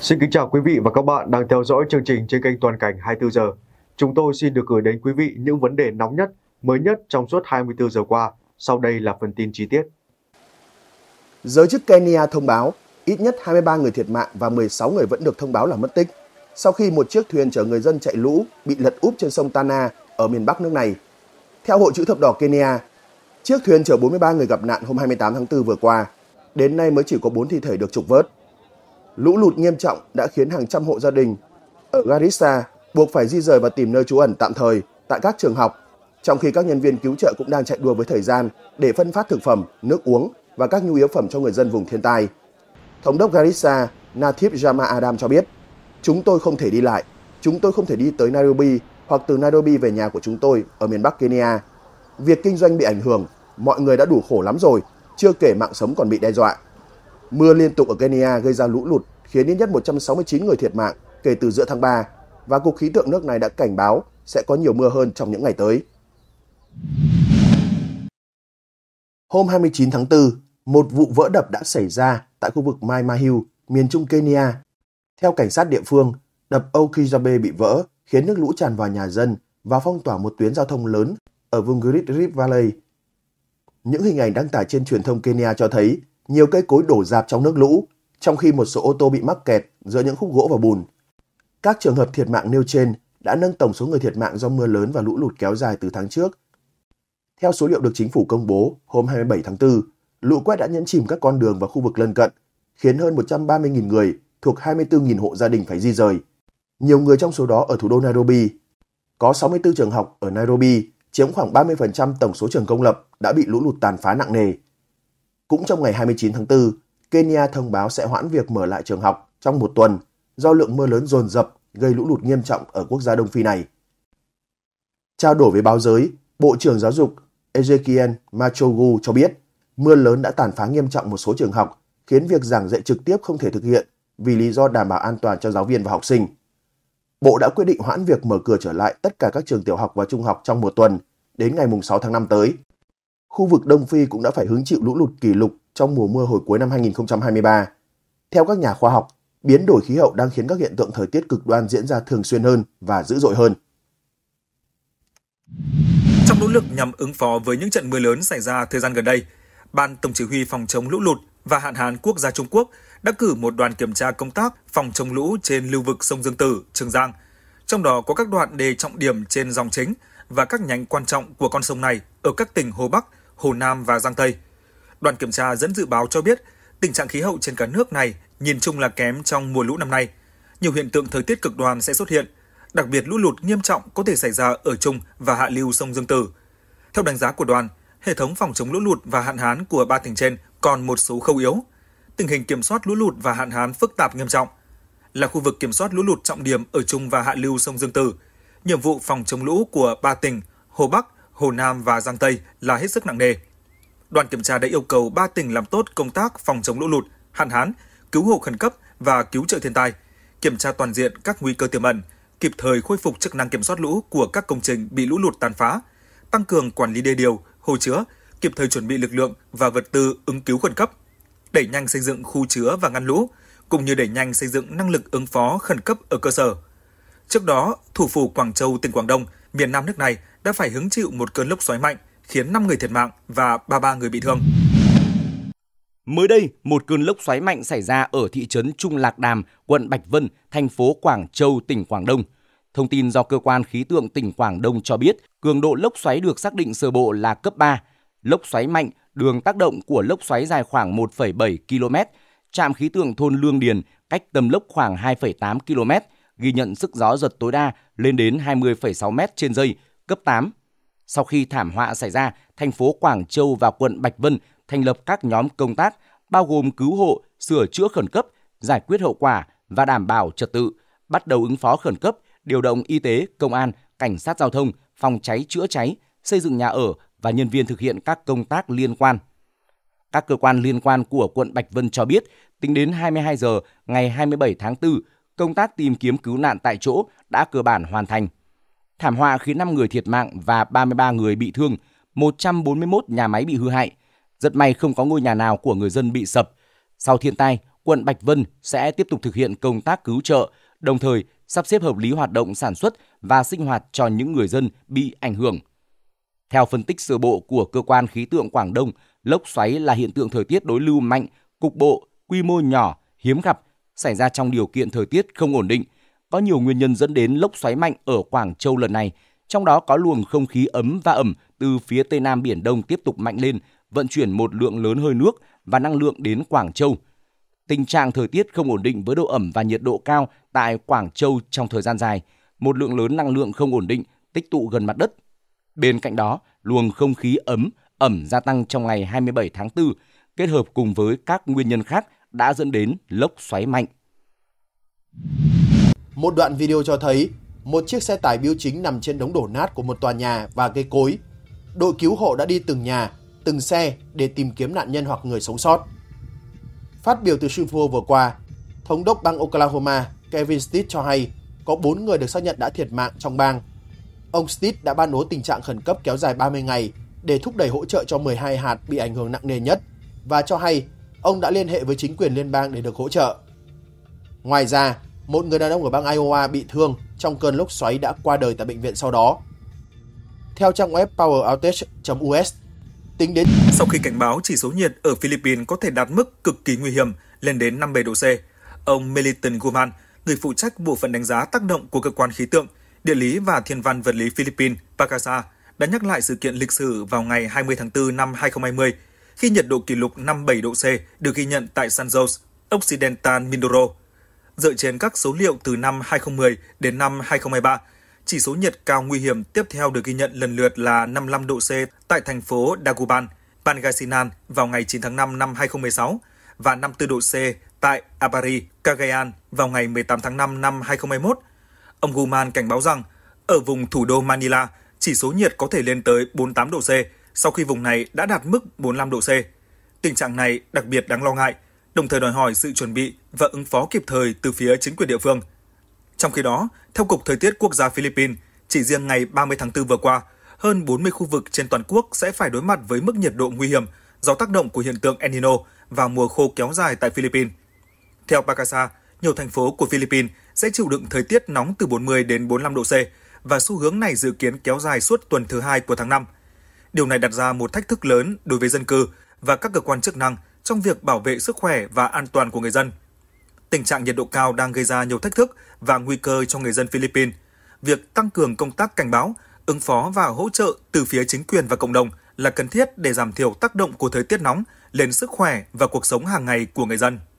Xin kính chào quý vị và các bạn đang theo dõi chương trình trên kênh Toàn cảnh 24 giờ. Chúng tôi xin được gửi đến quý vị những vấn đề nóng nhất, mới nhất trong suốt 24 giờ qua. Sau đây là phần tin chi tiết. Giới chức Kenya thông báo ít nhất 23 người thiệt mạng và 16 người vẫn được thông báo là mất tích sau khi một chiếc thuyền chở người dân chạy lũ bị lật úp trên sông Tana ở miền Bắc nước này. Theo Hội chữ thập đỏ Kenya, chiếc thuyền chở 43 người gặp nạn hôm 28 tháng 4 vừa qua, đến nay mới chỉ có 4 thi thể được trục vớt lũ lụt nghiêm trọng đã khiến hàng trăm hộ gia đình ở Garissa buộc phải di rời và tìm nơi trú ẩn tạm thời tại các trường học, trong khi các nhân viên cứu trợ cũng đang chạy đua với thời gian để phân phát thực phẩm, nước uống và các nhu yếu phẩm cho người dân vùng thiên tai. Thống đốc Garissa Nathib Jama Adam cho biết, chúng tôi không thể đi lại, chúng tôi không thể đi tới Nairobi hoặc từ Nairobi về nhà của chúng tôi ở miền Bắc Kenya. Việc kinh doanh bị ảnh hưởng, mọi người đã đủ khổ lắm rồi, chưa kể mạng sống còn bị đe dọa. Mưa liên tục ở Kenya gây ra lũ lụt khiến ít nhất 169 người thiệt mạng kể từ giữa tháng 3 và Cục Khí tượng nước này đã cảnh báo sẽ có nhiều mưa hơn trong những ngày tới. Hôm 29 tháng 4, một vụ vỡ đập đã xảy ra tại khu vực Mai Mahiu, miền trung Kenya. Theo cảnh sát địa phương, đập Okijabe bị vỡ khiến nước lũ tràn vào nhà dân và phong tỏa một tuyến giao thông lớn ở vùng Great Rift Valley. Những hình ảnh đăng tải trên truyền thông Kenya cho thấy nhiều cây cối đổ dạp trong nước lũ, trong khi một số ô tô bị mắc kẹt giữa những khúc gỗ và bùn. Các trường hợp thiệt mạng nêu trên đã nâng tổng số người thiệt mạng do mưa lớn và lũ lụt kéo dài từ tháng trước. Theo số liệu được chính phủ công bố hôm 27 tháng 4, lũ quét đã nhấn chìm các con đường và khu vực lân cận, khiến hơn 130.000 người thuộc 24.000 hộ gia đình phải di rời. Nhiều người trong số đó ở thủ đô Nairobi. Có 64 trường học ở Nairobi, chiếm khoảng 30% tổng số trường công lập đã bị lũ lụt tàn phá nặng nề. Cũng trong ngày 29 tháng 4, Kenya thông báo sẽ hoãn việc mở lại trường học trong một tuần do lượng mưa lớn dồn dập gây lũ lụt nghiêm trọng ở quốc gia Đông Phi này. Trao đổi với báo giới, Bộ trưởng Giáo dục Ezekiel Machogu cho biết mưa lớn đã tàn phá nghiêm trọng một số trường học, khiến việc giảng dạy trực tiếp không thể thực hiện vì lý do đảm bảo an toàn cho giáo viên và học sinh. Bộ đã quyết định hoãn việc mở cửa trở lại tất cả các trường tiểu học và trung học trong một tuần đến ngày 6 tháng 5 tới khu vực Đông Phi cũng đã phải hứng chịu lũ lụt kỷ lục trong mùa mưa hồi cuối năm 2023. Theo các nhà khoa học, biến đổi khí hậu đang khiến các hiện tượng thời tiết cực đoan diễn ra thường xuyên hơn và dữ dội hơn. Trong nỗ lực nhằm ứng phó với những trận mưa lớn xảy ra thời gian gần đây, Ban Tổng chỉ huy phòng chống lũ lụt và hạn hán quốc gia Trung Quốc đã cử một đoàn kiểm tra công tác phòng chống lũ trên lưu vực sông Dương Tử, Trường Giang. Trong đó có các đoạn đề trọng điểm trên dòng chính và các nhánh quan trọng của con sông này ở các tỉnh Hồ Bắc, Hồ Nam và Giang Tây. Đoàn kiểm tra dẫn dự báo cho biết, tình trạng khí hậu trên cả nước này nhìn chung là kém trong mùa lũ năm nay. Nhiều hiện tượng thời tiết cực đoan sẽ xuất hiện, đặc biệt lũ lụt nghiêm trọng có thể xảy ra ở Trung và hạ lưu sông Dương Tử. Theo đánh giá của đoàn, hệ thống phòng chống lũ lụt và hạn hán của ba tỉnh trên còn một số khâu yếu. Tình hình kiểm soát lũ lụt và hạn hán phức tạp nghiêm trọng. Là khu vực kiểm soát lũ lụt trọng điểm ở Trung và hạ lưu sông Dương Tử, nhiệm vụ phòng chống lũ của ba tỉnh Hồ Bắc, Hồ Nam và Giang Tây là hết sức nặng nề. Đoàn kiểm tra đã yêu cầu ba tỉnh làm tốt công tác phòng chống lũ lụt, hạn hán, cứu hộ khẩn cấp và cứu trợ thiên tai, kiểm tra toàn diện các nguy cơ tiềm ẩn, kịp thời khôi phục chức năng kiểm soát lũ của các công trình bị lũ lụt tàn phá, tăng cường quản lý đê điều, hồ chứa, kịp thời chuẩn bị lực lượng và vật tư ứng cứu khẩn cấp, đẩy nhanh xây dựng khu chứa và ngăn lũ, cũng như đẩy nhanh xây dựng năng lực ứng phó khẩn cấp ở cơ sở. Trước đó, thủ phủ Quảng Châu, tỉnh Quảng Đông, miền Nam nước này đã phải hứng chịu một cơn lốc xoáy mạnh khiến 5 người thiệt mạng và 33 người bị thương. Mới đây, một cơn lốc xoáy mạnh xảy ra ở thị trấn Trung Lạc Đàm, quận Bạch Vân, thành phố Quảng Châu, tỉnh Quảng Đông. Thông tin do cơ quan khí tượng tỉnh Quảng Đông cho biết, cường độ lốc xoáy được xác định sơ bộ là cấp 3. Lốc xoáy mạnh, đường tác động của lốc xoáy dài khoảng 1,7 km. Trạm khí tượng thôn Lương Điền cách tầm lốc khoảng 2,8 km, ghi nhận sức gió giật tối đa lên đến 20,6 m trên giây, cấp 8. Sau khi thảm họa xảy ra, thành phố Quảng Châu và quận Bạch Vân thành lập các nhóm công tác bao gồm cứu hộ, sửa chữa khẩn cấp, giải quyết hậu quả và đảm bảo trật tự, bắt đầu ứng phó khẩn cấp, điều động y tế, công an, cảnh sát giao thông, phòng cháy chữa cháy, xây dựng nhà ở và nhân viên thực hiện các công tác liên quan. Các cơ quan liên quan của quận Bạch Vân cho biết, tính đến 22 giờ ngày 27 tháng 4, công tác tìm kiếm cứu nạn tại chỗ đã cơ bản hoàn thành. Thảm họa khiến 5 người thiệt mạng và 33 người bị thương, 141 nhà máy bị hư hại. Rất may không có ngôi nhà nào của người dân bị sập. Sau thiên tai, quận Bạch Vân sẽ tiếp tục thực hiện công tác cứu trợ, đồng thời sắp xếp hợp lý hoạt động sản xuất và sinh hoạt cho những người dân bị ảnh hưởng. Theo phân tích sơ bộ của cơ quan khí tượng Quảng Đông, lốc xoáy là hiện tượng thời tiết đối lưu mạnh, cục bộ, quy mô nhỏ, hiếm gặp, xảy ra trong điều kiện thời tiết không ổn định, có nhiều nguyên nhân dẫn đến lốc xoáy mạnh ở Quảng Châu lần này, trong đó có luồng không khí ấm và ẩm từ phía Tây Nam Biển Đông tiếp tục mạnh lên, vận chuyển một lượng lớn hơi nước và năng lượng đến Quảng Châu. Tình trạng thời tiết không ổn định với độ ẩm và nhiệt độ cao tại Quảng Châu trong thời gian dài, một lượng lớn năng lượng không ổn định tích tụ gần mặt đất. Bên cạnh đó, luồng không khí ấm, ẩm gia tăng trong ngày 27 tháng 4, kết hợp cùng với các nguyên nhân khác đã dẫn đến lốc xoáy mạnh. Một đoạn video cho thấy một chiếc xe tải biêu chính nằm trên đống đổ nát của một tòa nhà và cây cối. Đội cứu hộ đã đi từng nhà, từng xe để tìm kiếm nạn nhân hoặc người sống sót. Phát biểu từ Schiffo vừa qua, Thống đốc bang Oklahoma Kevin Stitt cho hay có 4 người được xác nhận đã thiệt mạng trong bang. Ông Stitt đã ban bố tình trạng khẩn cấp kéo dài 30 ngày để thúc đẩy hỗ trợ cho 12 hạt bị ảnh hưởng nặng nề nhất và cho hay ông đã liên hệ với chính quyền liên bang để được hỗ trợ. Ngoài ra, một người đàn ông ở bang Iowa bị thương trong cơn lốc xoáy đã qua đời tại bệnh viện sau đó. Theo trang web poweroutage.us, tính đến sau khi cảnh báo chỉ số nhiệt ở Philippines có thể đạt mức cực kỳ nguy hiểm lên đến 57 độ C, ông Meliton Guman, người phụ trách bộ phận đánh giá tác động của cơ quan khí tượng, địa lý và thiên văn vật lý Philippines, Pagasa, đã nhắc lại sự kiện lịch sử vào ngày 20 tháng 4 năm 2020 khi nhiệt độ kỷ lục 57 độ C được ghi nhận tại San Jose, Occidental Mindoro, dựa trên các số liệu từ năm 2010 đến năm 2023. Chỉ số nhiệt cao nguy hiểm tiếp theo được ghi nhận lần lượt là 55 độ C tại thành phố Daguban, Pangasinan vào ngày 9 tháng 5 năm 2016 và 54 độ C tại Apari, Cagayan vào ngày 18 tháng 5 năm 2021. Ông Guman cảnh báo rằng ở vùng thủ đô Manila, chỉ số nhiệt có thể lên tới 48 độ C sau khi vùng này đã đạt mức 45 độ C. Tình trạng này đặc biệt đáng lo ngại – đồng thời đòi hỏi sự chuẩn bị và ứng phó kịp thời từ phía chính quyền địa phương. Trong khi đó, theo Cục Thời tiết Quốc gia Philippines, chỉ riêng ngày 30 tháng 4 vừa qua, hơn 40 khu vực trên toàn quốc sẽ phải đối mặt với mức nhiệt độ nguy hiểm do tác động của hiện tượng El Nino và mùa khô kéo dài tại Philippines. Theo Pacasa, nhiều thành phố của Philippines sẽ chịu đựng thời tiết nóng từ 40 đến 45 độ C và xu hướng này dự kiến kéo dài suốt tuần thứ hai của tháng 5. Điều này đặt ra một thách thức lớn đối với dân cư và các cơ quan chức năng trong việc bảo vệ sức khỏe và an toàn của người dân. Tình trạng nhiệt độ cao đang gây ra nhiều thách thức và nguy cơ cho người dân Philippines. Việc tăng cường công tác cảnh báo, ứng phó và hỗ trợ từ phía chính quyền và cộng đồng là cần thiết để giảm thiểu tác động của thời tiết nóng lên sức khỏe và cuộc sống hàng ngày của người dân.